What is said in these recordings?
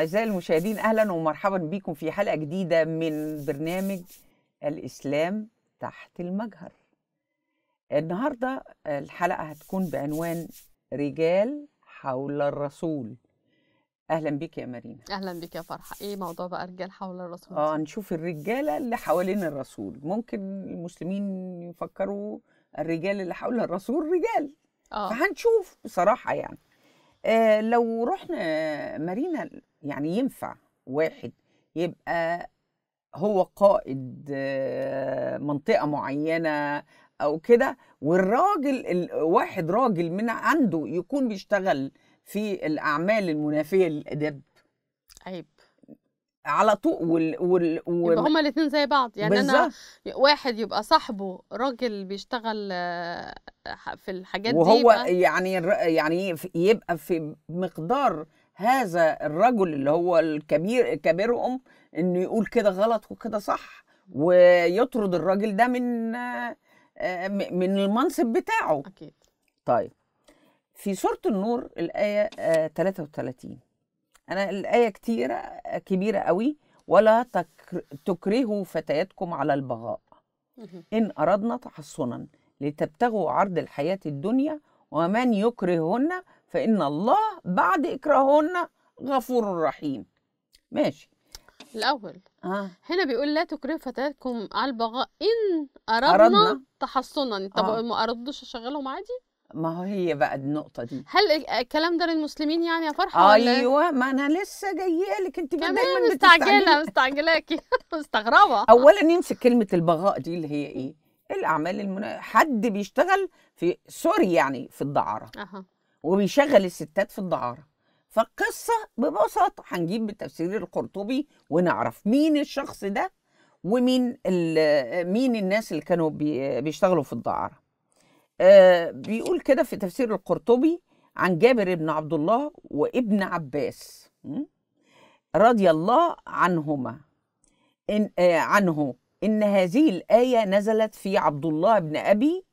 أعزائي المشاهدين أهلا ومرحبا بكم في حلقة جديدة من برنامج الإسلام تحت المجهر النهاردة الحلقة هتكون بعنوان رجال حول الرسول اهلا بك يا مارينا اهلا بك يا فرحه ايه موضوع بقى رجال حول الرسول اه نشوف الرجاله اللي حوالين الرسول ممكن المسلمين يفكروا الرجال اللي حول الرسول رجال اه فهنشوف بصراحه يعني آه لو رحنا مارينا يعني ينفع واحد يبقى هو قائد آه، منطقه معينه او كده والراجل واحد راجل من عنده يكون بيشتغل في الاعمال المنافيه للاداب عيب على طول وال وال وال يبقى هما الاثنين زي بعض يعني بالزبط. انا واحد يبقى صاحبه راجل بيشتغل آه، في الحاجات وهو دي وهو يعني يعني يبقى في مقدار هذا الرجل اللي هو الكبير كبيرهم انه يقول كده غلط وكده صح ويطرد الراجل ده من آه، من المنصب بتاعه اكيد طيب في سوره النور الايه 33 آه، انا الايه كتيره كبيره قوي ولا تكرهوا فتياتكم على البغاء ان اردنا تحصنا لتبتغوا عرض الحياه الدنيا ومن يكرهن فإن الله بعد إكراههن غفور رحيم ماشي الأول آه. هنا بيقول لا تكره فتاتكم على البغاء إن أردنا, أردنا. تحصنا يعني طب آه. ما أردوش أشغلهم عادي ما هي بقى النقطة دي هل الكلام ده للمسلمين يعني يا فرحة إيه؟ أيوة ولا؟ ما أنا لسه جاية لك أنت دايما مستعجلة مستعجلاكي مستغربة أولا يمسك كلمة البغاء دي اللي هي إيه؟ الأعمال المنا... حد بيشتغل في سوري يعني في الدعارة أه. وبيشغل الستات في الدعاره فالقصه ببساطه هنجيب بتفسير القرطبي ونعرف مين الشخص ده ومين مين الناس اللي كانوا بيشتغلوا في الدعاره آه بيقول كده في تفسير القرطبي عن جابر بن عبد الله وابن عباس رضي الله عنهما إن آه عنه إن هذه الآية نزلت في عبد الله بن أبي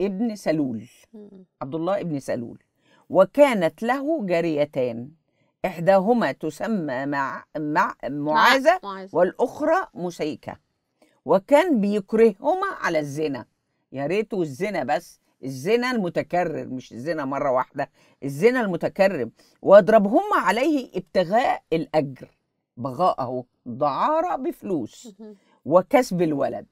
ابن سلول عبد الله ابن سلول وكانت له جاريتان إحداهما تسمى مع مع معاذة والأخرى مسيكة وكان بيكرههما على الزنا يا ريته الزنا بس الزنا المتكرر مش الزنا مرة واحدة الزنا المتكرر واضربهما عليه ابتغاء الأجر بغاءه دعارة بفلوس وكسب الولد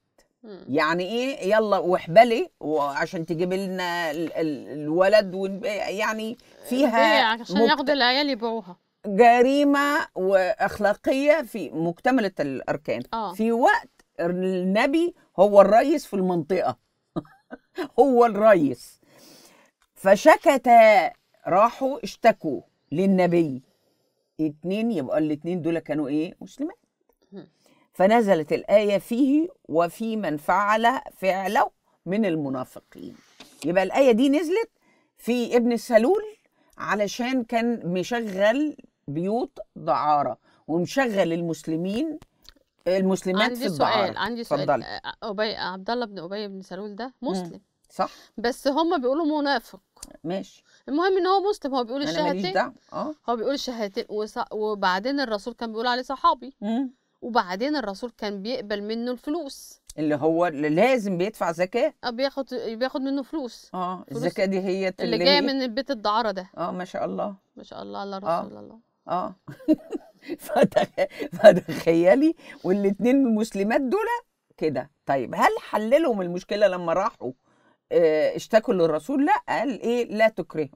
يعني ايه يلا واحبلي وعشان تجيب لنا الولد يعني فيها إيه عشان ياخدوا العيال يبيعوها جريمه واخلاقيه في مكتمله الاركان آه. في وقت النبي هو الريس في المنطقه هو الريس فشكت راحوا اشتكوا للنبي اتنين يبقى الاتنين دول كانوا ايه مسلمات فنزلت الآية فيه وفي من فعل فعله من المنافقين يبقى الآية دي نزلت في ابن السلول علشان كان مشغل بيوت دعارة ومشغل المسلمين المسلمات في الدعارة عندي سؤال عندي سؤال آه، آه، أبي عبد الله بن أبي بن سلول ده مسلم صح بس هم بيقولوا منافق ماشي المهم ان هو مسلم هو بيقول الشهادتين اه هو بيقول الشهادتين وص... وبعدين الرسول كان بيقول عليه صحابي وبعدين الرسول كان بيقبل منه الفلوس اللي هو لازم بيدفع زكاه اه بياخد بياخد منه فلوس اه الزكاه دي هي اللي, اللي جايه من بيت الدعاره ده اه ما شاء الله ما شاء الله على آه، رسول الله اه فتخيلي والاثنين مسلمات دول كده طيب هل حللهم المشكله لما راحوا آه، اشتكوا للرسول لا قال ايه لا تكرهوا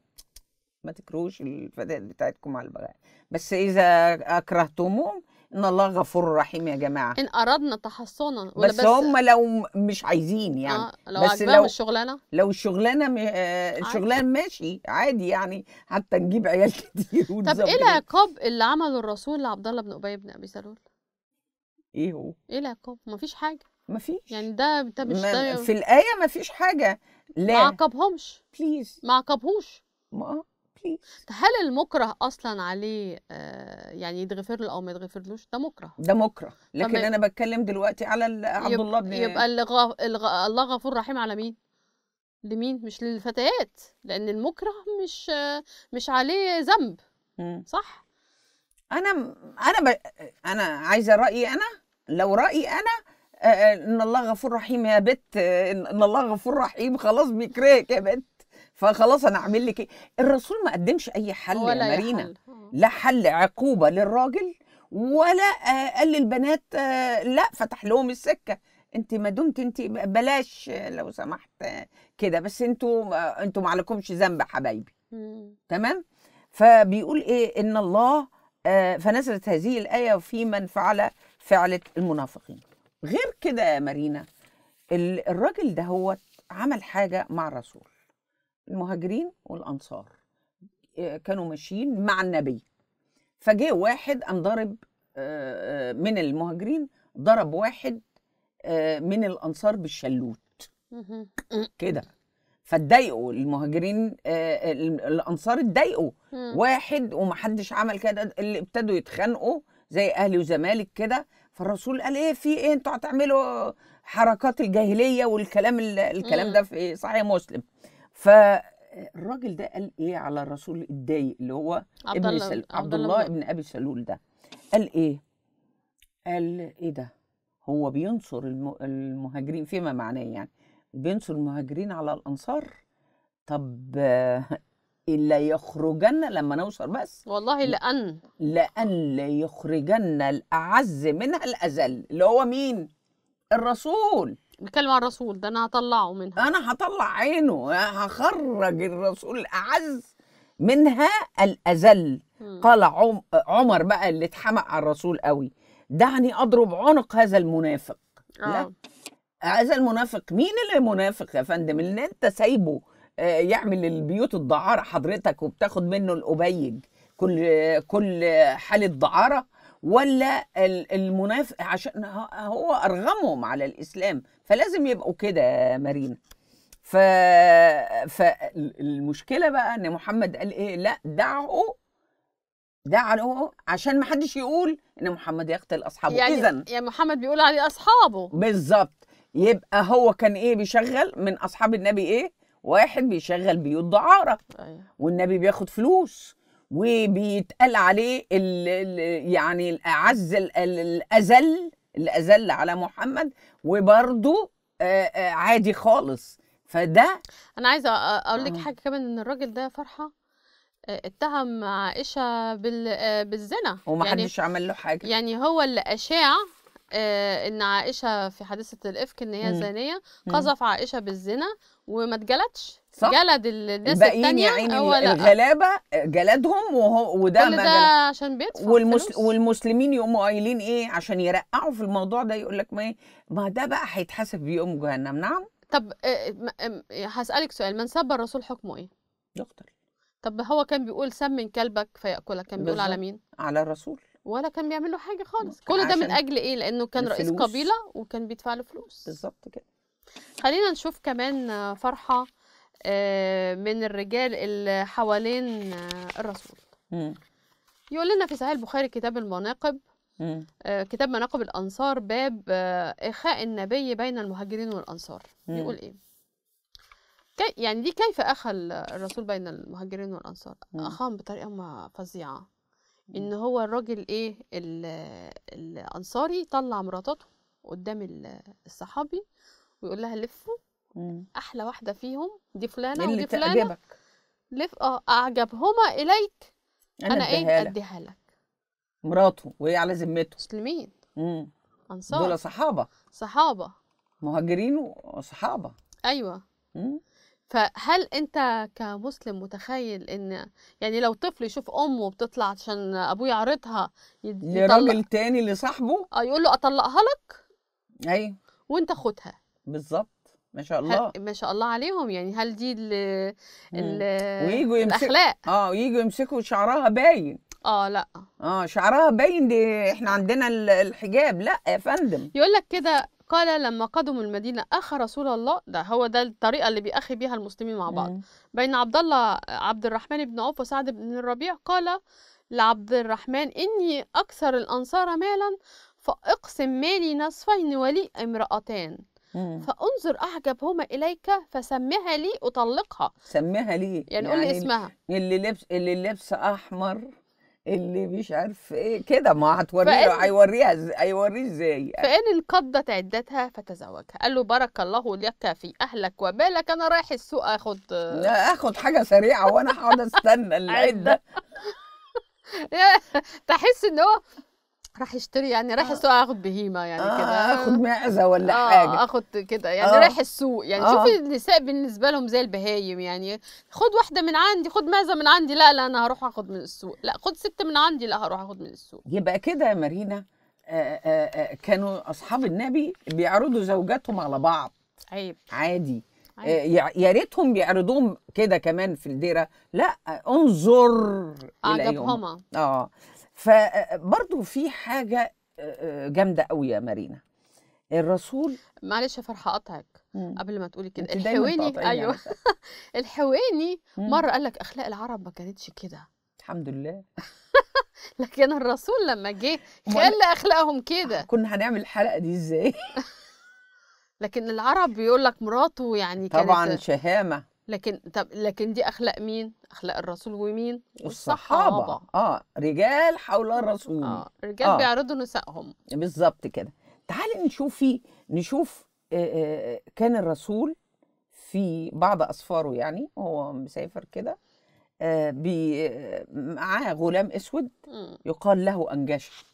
ما تكرهوش الفتيات بتاعتكم على البغاء بس اذا اكرهتموهم ان الله غفور رحيم يا جماعه ان اردنا تحصنا ولا بس, بس هم لو مش عايزين يعني آه لو بس لو الشغلانه لو الشغلانه آه الشغلانه ماشي عادي يعني حتى نجيب عيال كتير طب ايه العقاب اللي عمله الرسول لعبد الله بن ابي بن ابي سلول ايه هو ايه العقاب مفيش حاجه مفيش يعني ده ده مش ده في الايه مفيش حاجه لا ما عاقبهمش بليز ما عاقبهوش ما آه. بليز هل المكره اصلا عليه آه، يعني يتغفر له او ما يتغفرلوش ده مكره ده مكره لكن انا بتكلم دلوقتي على عبد يب... الله بن يبقى الغ... الغ... الله غفور رحيم على مين لمين مش للفتيات لان المكره مش مش عليه ذنب صح انا انا ب... انا عايزه رايي انا لو رايي انا آه، آه، ان الله غفور رحيم يا بت ان الله غفور رحيم خلاص بيكرهك يا بت فخلاص انا اعمل لك ايه الرسول ما قدمش اي حل يا مارينا حل. لا حل عقوبه للراجل ولا آه، قال للبنات آه، لا فتح لهم السكه انت ما دمت انت بلاش لو سمحت آه، كده بس انتوا انتوا ما عليكمش ذنب حبايبي تمام فبيقول ايه ان الله فنزلت هذه الايه في من فعل فعله المنافقين غير كده يا مارينا الراجل دهوت عمل حاجه مع الرسول المهاجرين والانصار آه، كانوا ماشيين مع النبي فجه واحد قام ضرب آه، آه، من المهاجرين ضرب واحد من الانصار بالشلوت كده فاتضايقوا المهاجرين الانصار اتضايقوا واحد ومحدش عمل كده اللي ابتدوا يتخانقوا زي اهلي وزمالك كده فالرسول قال ايه في ايه انتوا هتعملوا حركات الجاهليه والكلام الكلام ده في صحيح مسلم فالراجل ده قال ايه على الرسول الضايق اللي هو عبد ابن سل... عبد الله ابن ابي سلول ده قال ايه قال ايه ده هو بينصر المهاجرين فيما معناه يعني بينصر المهاجرين على الانصار طب إلا يخرجن لما نوصل بس والله لأن لأن ليخرجن الأعز منها الأذل اللي هو مين؟ الرسول بيتكلم على الرسول ده انا هطلعه منها انا هطلع عينه هخرج الرسول الاعز منها الاذل قال عم عمر بقى اللي اتحمق على الرسول قوي دعني اضرب عنق هذا المنافق آه. لا هذا المنافق مين اللي منافق يا فندم اللي انت سايبه آه، يعمل البيوت الدعاره حضرتك وبتاخد منه الابيج كل كل حاله دعاره ولا المنافق عشان هو ارغمهم على الاسلام فلازم يبقوا كده يا مارينا ف... فالمشكله بقى ان محمد قال ايه لا دعه دعه عشان ما حدش يقول ان محمد يقتل اصحابه يعني اذا يعني محمد بيقول عليه اصحابه بالظبط يبقى هو كان ايه بيشغل من اصحاب النبي ايه واحد بيشغل بيوت دعاره أيه. والنبي بياخد فلوس وبيتقال عليه الـ الـ يعني الاعز الاذل الاذل على محمد وبرده آه، آه، عادي خالص فده انا عايزه اقول لك آه. حاجه كمان ان الراجل ده فرحه اتهم عائشه بالزنا ومحدش يعني عمل له حاجه يعني هو اللي اشاع ان عائشه في حادثه الافك ان هي زانيه قذف عائشه بالزنا وما اتجلدش صح جلد الناس التانية يعني هو لا الغلابة جلدهم وهو وده كل ده عشان بيدفع والمسل والمسلمين يقوموا قايلين ايه عشان يرقعوا في الموضوع ده يقول لك ما ايه ما ده بقى هيتحاسب بيوم جهنم نعم طب آه، آه، آه، هسألك سؤال من سب الرسول حكمه ايه؟ يقتل طب هو كان بيقول سمن كلبك فيأكلك كان بيقول على مين؟ على الرسول ولا كان بيعمل له حاجة خالص كل ده من أجل ايه؟ لأنه كان الفلوس. رئيس قبيلة وكان بيدفع له فلوس بالظبط كده خلينا نشوف كمان فرحة آه، من الرجال اللي حوالين آه، الرسول يقول لنا في صحيح البخاري كتاب المناقب آه، كتاب مناقب الأنصار باب إخاء النبي بين المهاجرين والأنصار يقول إيه يعني دي كيف أخى الرسول بين المهاجرين والأنصار أخاهم بطريقة فظيعة إن هو الراجل إيه الأنصاري طلع مراتاته قدام الصحابي ويقول لها لفوا احلى واحده فيهم دي فلانه اللي يعني ودي فلانه تعجبك لف اه اعجبهما اليك انا, أنا ايه اديها لك مراته وهي على ذمته مسلمين امم انصار دول صحابه صحابه مهاجرين وصحابه ايوه مم. فهل انت كمسلم متخيل ان يعني لو طفل يشوف امه بتطلع عشان ابوه يعرضها يطلق لراجل تاني لصاحبه اه يقول له اطلقها لك ايوه وانت خدها بالظبط ما شاء الله ما شاء الله عليهم يعني هل دي ال إمم. ال ويجوا يمسكوا الاخلاق اه ويجوا يمسكوا شعرها باين اه لا اه شعرها باين دي احنا عندنا الحجاب لا يا فندم يقول لك كده قال لما قدموا المدينة أخى رسول الله ده هو ده الطريقة اللي بيأخي بيها المسلمين مع بعض مم. بين عبد الله عبد الرحمن بن عوف وسعد بن الربيع قال لعبد الرحمن إني أكثر الأنصار مالا فأقسم مالي نصفين ولي امرأتان فانظر فانظر اعجبهما اليك فسمها لي اطلقها سمها لي يعني, قول لي يعني اسمها اللي لبس اللي لبس احمر اللي مش عارف ايه كده ما هتوريه هيوريها هيوريه ازاي يعني؟ فان انقضت عدتها فتزوجها قال له بارك الله لك في اهلك وبالك انا رايح السوق اخد لا اخد حاجه سريعه وانا هقعد استنى العده تحس ان هو راح يشتري يعني رايح السوق آه. اخد بهيمه يعني آه كده اخد معزه ولا آه حاجه اخد كده يعني آه رايح السوق يعني آه شوفي النساء بالنسبه لهم زي البهايم يعني خد واحده من عندي خد معزه من عندي لا لا انا هروح اخد من السوق لا خد ست من عندي لا هروح اخد من السوق يبقى كده يا مارينا آه، آه، كانوا اصحاب النبي بيعرضوا زوجاتهم على بعض عيب عادي يا ريتهم بيعرضوهم كده كمان في الديره لا انظر اعجبهم اه فبرضه في حاجه جامده قوي يا مارينا الرسول معلش يا فرحه اقطعك قبل ما تقولي كده الحويني ايوه الحويني مره قال لك اخلاق العرب ما كانتش كده الحمد لله لكن الرسول لما جه خلى اخلاقهم كده كنا هنعمل الحلقه دي ازاي لكن العرب بيقول لك مراته يعني طبعا كانت... شهامه لكن طب لكن دي اخلاق مين؟ اخلاق الرسول ومين؟ والصحابه, والصحابة. اه رجال حول الرسول اه رجال آه. بيعرضوا نسائهم بالظبط كده تعالي نشوفي نشوف آه آه, آه، كان الرسول في بعض اسفاره يعني هو مسافر كده آه, آه، معاه غلام اسود يقال له انجشه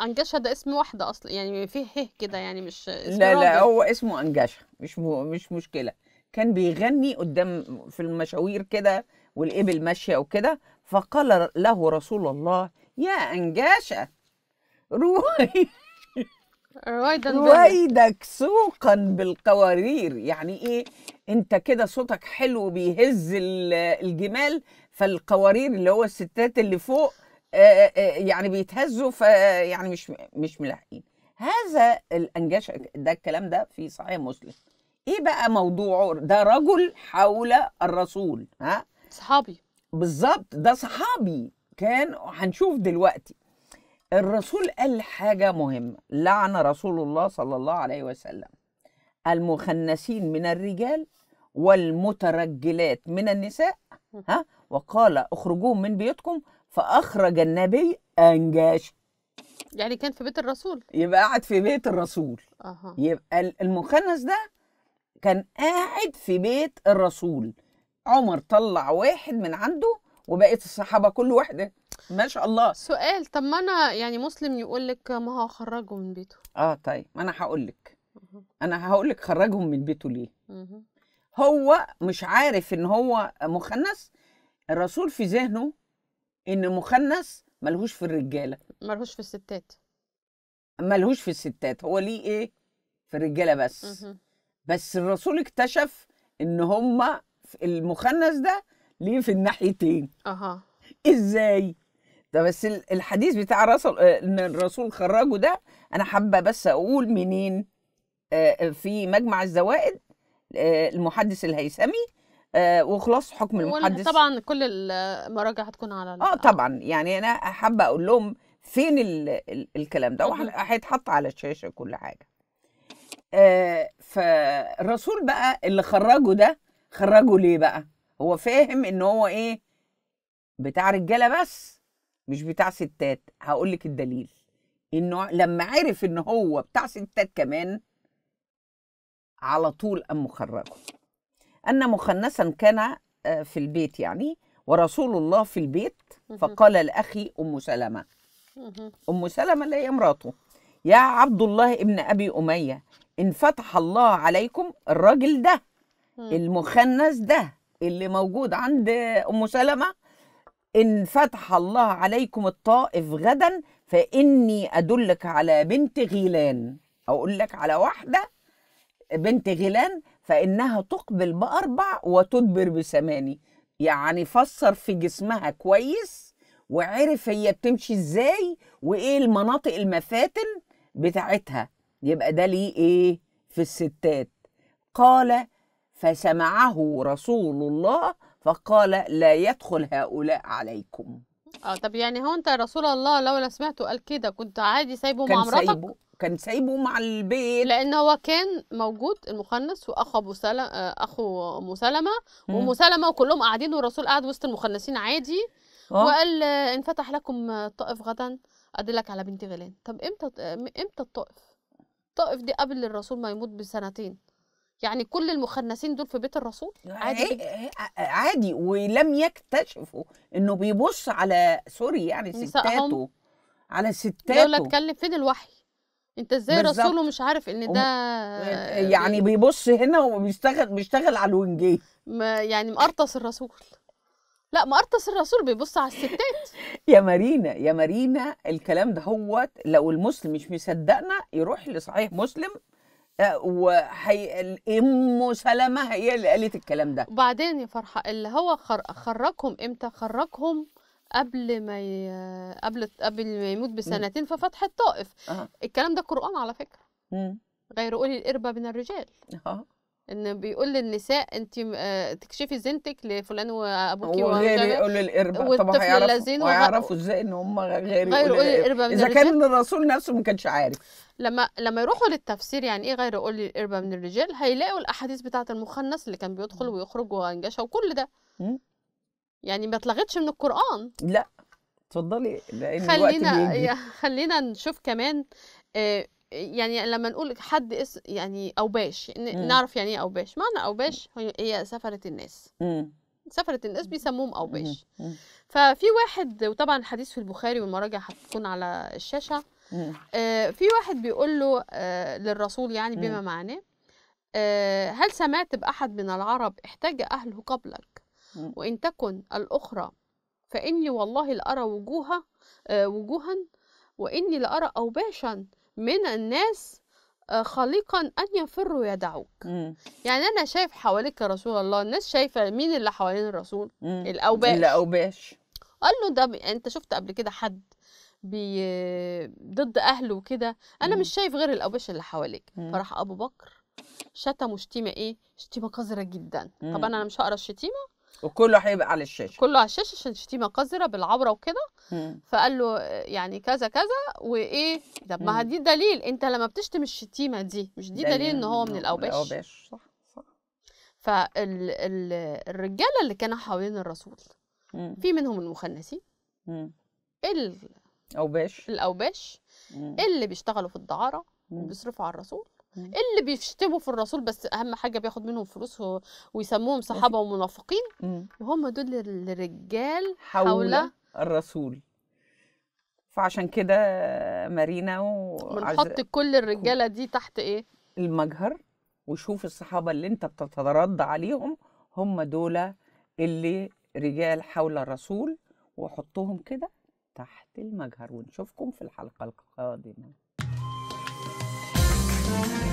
انجشه ده اسم واحده اصلا يعني فيه ه كده يعني مش اسم لا راجل. لا هو اسمه انجشه مش مش مشكله كان بيغني قدام في المشاوير كده والإبل ماشية وكده فقال له رسول الله يا أنجاشة روي رويدك سوقا بالقوارير يعني ايه انت كده صوتك حلو بيهز الجمال فالقوارير اللي هو الستات اللي فوق يعني بيتهزوا فيعني مش مش ملاحقين هذا الانجاش ده الكلام ده في صحيح مسلم ايه بقى موضوعه ده رجل حول الرسول ها صحابي بالظبط ده صحابي كان هنشوف دلوقتي الرسول قال حاجه مهمه لعن رسول الله صلى الله عليه وسلم المخنثين من الرجال والمترجلات من النساء ها وقال اخرجوهم من بيوتكم فاخرج النبي انجاش يعني كان في بيت الرسول يبقى قاعد في بيت الرسول أه. يبقى المخنث ده كان قاعد في بيت الرسول عمر طلع واحد من عنده وبقت الصحابه كل واحده ما شاء الله سؤال طب ما انا يعني مسلم يقول لك ما هو خرجه من بيته اه طيب ما انا هقول لك انا هقول لك خرجهم من بيته ليه هو مش عارف ان هو مخنث الرسول في ذهنه ان مخنث ملهوش في الرجاله ملهوش في الستات ملهوش في الستات هو ليه ايه في الرجاله بس بس الرسول اكتشف ان هما المخنث ده ليه في الناحيتين اها ازاي ده بس الحديث بتاع رسل آه، ان الرسول خرجه ده انا حابه بس اقول منين آه، آه، في مجمع الزوائد المحدث الهيثمي وخلاص حكم المحدث طبعا كل المراجع هتكون على اه طبعا يعني انا حابه اقول لهم فين الكلام ده وهيتحط على الشاشه كل حاجه آه، فالرسول بقى اللي خرجه ده خرجه ليه بقى هو فاهم ان هو ايه بتاع رجاله بس مش بتاع ستات هقول لك الدليل انه لما عرف ان هو بتاع ستات كمان على طول قام مخرجه ان مخنثا كان آه، في البيت يعني ورسول الله في البيت فقال لاخي ام سلمه ام سلمه اللي هي مراته يا عبد الله ابن ابي اميه إن فتح الله عليكم الراجل ده المخنث ده اللي موجود عند أم سلمة إن فتح الله عليكم الطائف غدا فإني أدلك على بنت غيلان أقول لك على واحدة بنت غيلان فإنها تقبل بأربع وتدبر بثماني يعني فسر في جسمها كويس وعرف هي بتمشي إزاي وإيه المناطق المفاتن بتاعتها يبقى ده ليه ايه في الستات قال فسمعه رسول الله فقال لا يدخل هؤلاء عليكم اه طب يعني هو انت يا رسول الله لولا سمعته قال كده كنت عادي سايبه مع مراتك سايبه كان سايبه مع البيت لان هو كان موجود المخنث واخو ابو آه، سلمه اخو مسلمه ومسلمه وكلهم قاعدين والرسول قاعد وسط المخنثين عادي أوه. وقال انفتح لكم الطائف غدا ادلك على بنت غلان طب امتى امتى الطائف الطائف دي قبل الرسول ما يموت بسنتين يعني كل المخنثين دول في بيت الرسول عادي عادي ولم يكتشفوا انه بيبص على سوري يعني ستاته على ستاته لولا اتكلم فين الوحي انت ازاي رسوله مش عارف ان ده يعني بيبص هنا وبيشتغل بيشتغل على الونجيه يعني مقرطس الرسول لا ما ارتس الرسول بيبص على الستات يا مارينا يا مارينا الكلام ده هو لو المسلم مش مصدقنا يروح لصحيح مسلم آه، وهي الام سلمة هي اللي قالت الكلام ده وبعدين يا فرحة اللي هو خرجهم امتى خرجهم قبل ما ي... قبل قبل ما يموت بسنتين في فتح الطائف أه. الكلام ده قرآن على فكرة مم. غير قولي القربة من الرجال أه. ان بيقول للنساء انت آه، تكشفي زنتك لفلان وابوكي وغير يقول الاربا طبعا هيعرفوا هيعرفوا ازاي ان هم غير يقول الاربا اذا كان الرسول نفسه ما كانش عارف لما لما يروحوا للتفسير يعني ايه غير يقول الاربا من الرجال هيلاقوا الاحاديث بتاعه المخنث اللي كان بيدخل ويخرج وانجشه وكل ده يعني ما اتلغتش من القران لا اتفضلي لان خلينا الوقت بيجي. خلينا نشوف كمان آه يعني لما نقول حد اس يعني اوباش نعرف يعني ايه اوباش معنى اوباش هي سفره الناس سفره الناس بيسموهم اوباش ففي واحد وطبعا الحديث في البخاري والمراجع هتكون على الشاشه آه، في واحد بيقول له آه، للرسول يعني بما معناه آه، هل سمعت باحد من العرب احتاج اهله قبلك وان تكن الاخرى فاني والله لارى وجوها وجوها واني لارى اوباشا من الناس آه، خليقا ان يفروا يدعوك مم. يعني انا شايف حواليك يا رسول الله الناس شايفه مين اللي حوالين الرسول مم. الاوباش الاوباش قال له ده يعني انت شفت قبل كده حد بي... ضد اهله وكده انا مم. مش شايف غير الاوباش اللي حواليك فراح ابو بكر شتمه شتيمه ايه شتيمه قذره جدا طب انا مش هقرا الشتيمه وكله هيبقى على الشاشه كله على الشاشه عشان شتيمه قذره بالعوره وكده فقال له يعني كذا كذا وايه طب ما دي دليل انت لما بتشتم الشتيمه دي مش دي دليل, دليل ان هو من الاوباش الاوباش صح صح فالرجاله اللي كانوا حوالين الرسول مم. في منهم المخنثين الاوباش الاوباش اللي بيشتغلوا في الدعاره بيصرفوا على الرسول اللي بيشتموا في الرسول بس اهم حاجه بياخد منهم فلوس ويسموهم صحابه ومنافقين وهم دول الرجال حول, حول الرسول فعشان كده مارينا وبنحط كل الرجاله دي تحت ايه المجهر وشوف الصحابه اللي انت بتترضى عليهم هم دول اللي رجال حول الرسول وحطهم كده تحت المجهر ونشوفكم في الحلقه القادمه Thank you.